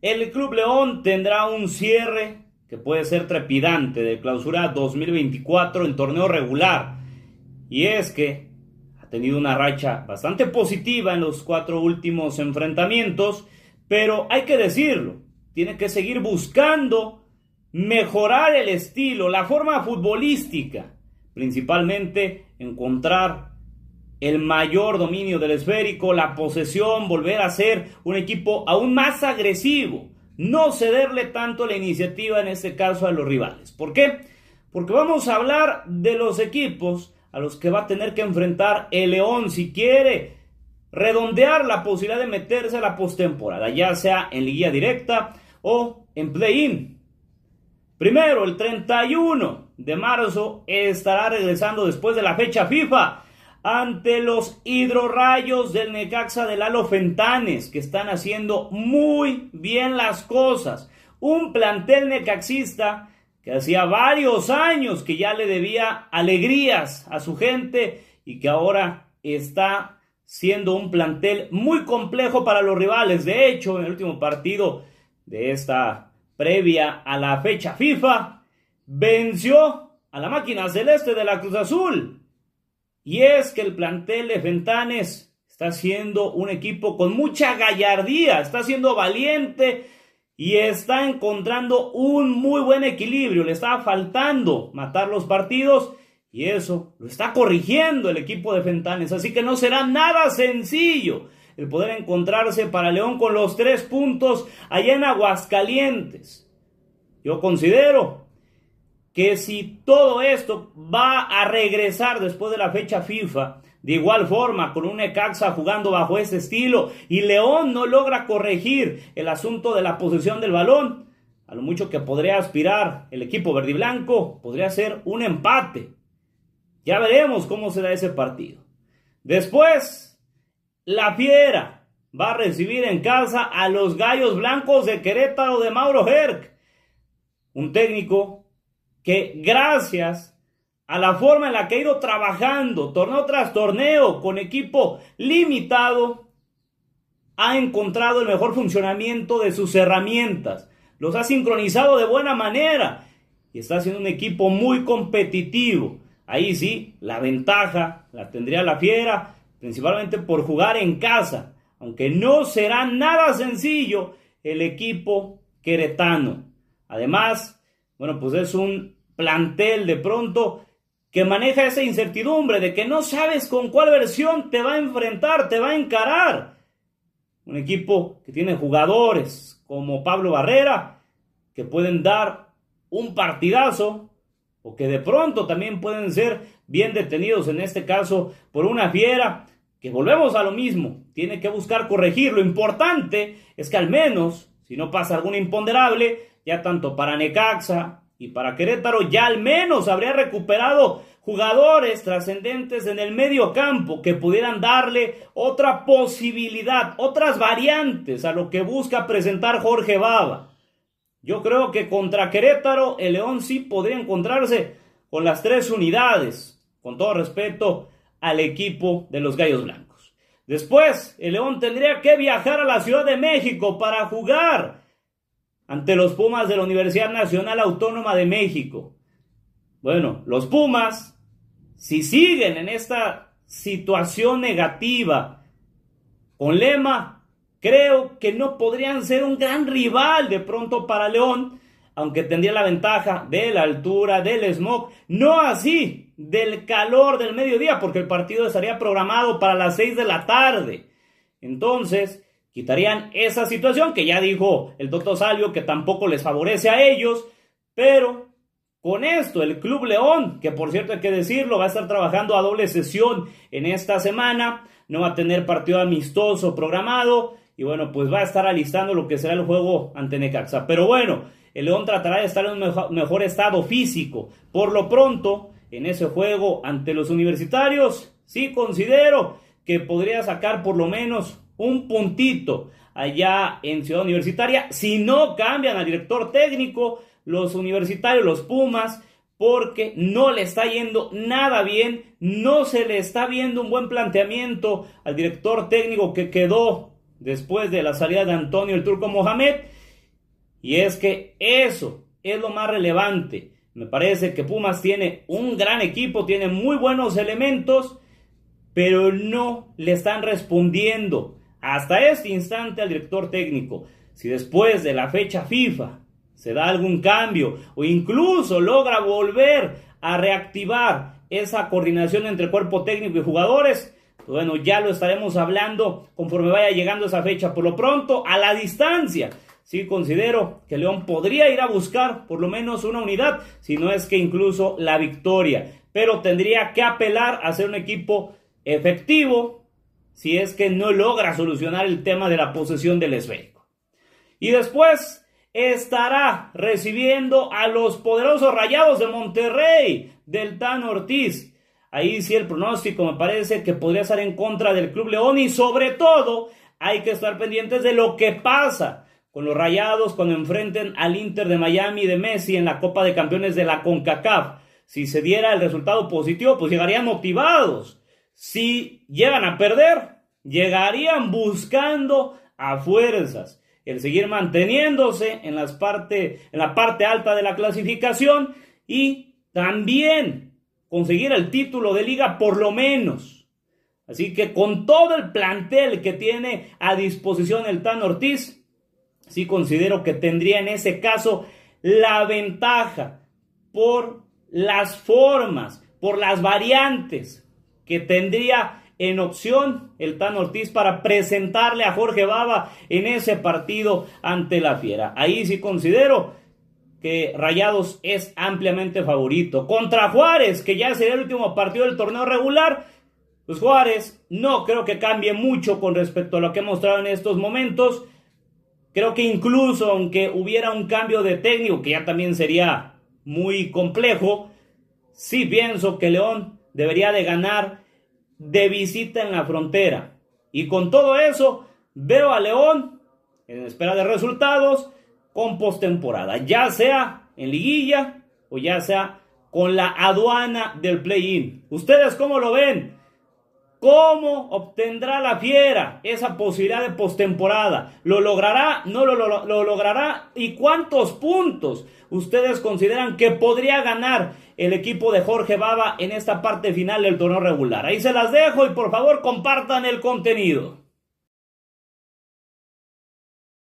el Club León tendrá un cierre que puede ser trepidante de clausura 2024 en torneo regular. Y es que ha tenido una racha bastante positiva en los cuatro últimos enfrentamientos, pero hay que decirlo, tiene que seguir buscando mejorar el estilo, la forma futbolística, principalmente encontrar el mayor dominio del esférico, la posesión, volver a ser un equipo aún más agresivo, no cederle tanto la iniciativa en este caso a los rivales. ¿Por qué? Porque vamos a hablar de los equipos a los que va a tener que enfrentar el León si quiere redondear la posibilidad de meterse a la postemporada, ya sea en liguilla directa o en play-in. Primero, el 31 de marzo estará regresando después de la fecha FIFA ante los hidrorayos del Necaxa de Lalo Fentanes, que están haciendo muy bien las cosas. Un plantel necaxista que hacía varios años que ya le debía alegrías a su gente y que ahora está siendo un plantel muy complejo para los rivales. De hecho, en el último partido de esta previa a la fecha FIFA, venció a la máquina celeste de la Cruz Azul y es que el plantel de Fentanes está siendo un equipo con mucha gallardía, está siendo valiente y está encontrando un muy buen equilibrio. Le está faltando matar los partidos y eso lo está corrigiendo el equipo de Fentanes. Así que no será nada sencillo el poder encontrarse para León con los tres puntos allá en Aguascalientes. Yo considero que si todo esto va a regresar después de la fecha FIFA, de igual forma, con un Ecaxa jugando bajo ese estilo y León no logra corregir el asunto de la posición del balón, a lo mucho que podría aspirar el equipo verdiblanco. podría ser un empate. Ya veremos cómo será ese partido. Después, la Fiera va a recibir en casa a los Gallos Blancos de Querétaro de Mauro Herc, un técnico que gracias a la forma en la que ha ido trabajando torneo tras torneo con equipo limitado, ha encontrado el mejor funcionamiento de sus herramientas, los ha sincronizado de buena manera y está siendo un equipo muy competitivo. Ahí sí, la ventaja la tendría la fiera, principalmente por jugar en casa, aunque no será nada sencillo el equipo queretano. Además, bueno, pues es un plantel de pronto que maneja esa incertidumbre de que no sabes con cuál versión te va a enfrentar, te va a encarar. Un equipo que tiene jugadores como Pablo Barrera, que pueden dar un partidazo, o que de pronto también pueden ser bien detenidos, en este caso por una fiera, que volvemos a lo mismo, tiene que buscar corregir. Lo importante es que al menos, si no pasa algún imponderable, ya tanto para Necaxa y para Querétaro, ya al menos habría recuperado jugadores trascendentes en el medio campo que pudieran darle otra posibilidad, otras variantes a lo que busca presentar Jorge Baba. Yo creo que contra Querétaro el León sí podría encontrarse con las tres unidades, con todo respeto al equipo de los Gallos Blancos. Después, el León tendría que viajar a la Ciudad de México para jugar ante los Pumas de la Universidad Nacional Autónoma de México. Bueno, los Pumas, si siguen en esta situación negativa con Lema, creo que no podrían ser un gran rival de pronto para León, aunque tendría la ventaja de la altura, del smog, no así del calor del mediodía, porque el partido estaría programado para las 6 de la tarde. Entonces, Quitarían esa situación que ya dijo el doctor Salio que tampoco les favorece a ellos, pero con esto el Club León, que por cierto hay que decirlo, va a estar trabajando a doble sesión en esta semana, no va a tener partido amistoso programado y bueno, pues va a estar alistando lo que será el juego ante Necaxa. Pero bueno, el León tratará de estar en un mejor estado físico. Por lo pronto, en ese juego ante los universitarios, sí considero que podría sacar por lo menos un puntito allá en Ciudad Universitaria. Si no cambian al director técnico, los universitarios, los Pumas, porque no le está yendo nada bien, no se le está viendo un buen planteamiento al director técnico que quedó después de la salida de Antonio el Turco Mohamed. Y es que eso es lo más relevante. Me parece que Pumas tiene un gran equipo, tiene muy buenos elementos, pero no le están respondiendo hasta este instante al director técnico. Si después de la fecha FIFA se da algún cambio o incluso logra volver a reactivar esa coordinación entre cuerpo técnico y jugadores, pues bueno, ya lo estaremos hablando conforme vaya llegando esa fecha. Por lo pronto, a la distancia, sí considero que León podría ir a buscar por lo menos una unidad, si no es que incluso la victoria, pero tendría que apelar a ser un equipo efectivo, si es que no logra solucionar el tema de la posesión del esférico. Y después estará recibiendo a los poderosos rayados de Monterrey, del Tan Ortiz. Ahí sí el pronóstico me parece que podría estar en contra del Club León y sobre todo hay que estar pendientes de lo que pasa con los rayados cuando enfrenten al Inter de Miami de Messi en la Copa de Campeones de la CONCACAF. Si se diera el resultado positivo, pues llegarían motivados si llegan a perder, llegarían buscando a fuerzas el seguir manteniéndose en, las parte, en la parte alta de la clasificación y también conseguir el título de liga por lo menos. Así que con todo el plantel que tiene a disposición el Tan Ortiz, sí considero que tendría en ese caso la ventaja por las formas, por las variantes que tendría en opción el Tan Ortiz para presentarle a Jorge Baba en ese partido ante la Fiera. Ahí sí considero que Rayados es ampliamente favorito. Contra Juárez, que ya sería el último partido del torneo regular, pues Juárez no creo que cambie mucho con respecto a lo que ha mostrado en estos momentos. Creo que incluso aunque hubiera un cambio de técnico, que ya también sería muy complejo, sí pienso que León debería de ganar de visita en la frontera. Y con todo eso, veo a León en espera de resultados con postemporada, ya sea en liguilla o ya sea con la aduana del play-in. ¿Ustedes cómo lo ven? ¿Cómo obtendrá la fiera esa posibilidad de postemporada? ¿Lo logrará? ¿No lo, logrará? ¿Y cuántos puntos ustedes consideran que podría ganar el equipo de Jorge Baba en esta parte final del torneo regular? Ahí se las dejo y por favor compartan el contenido.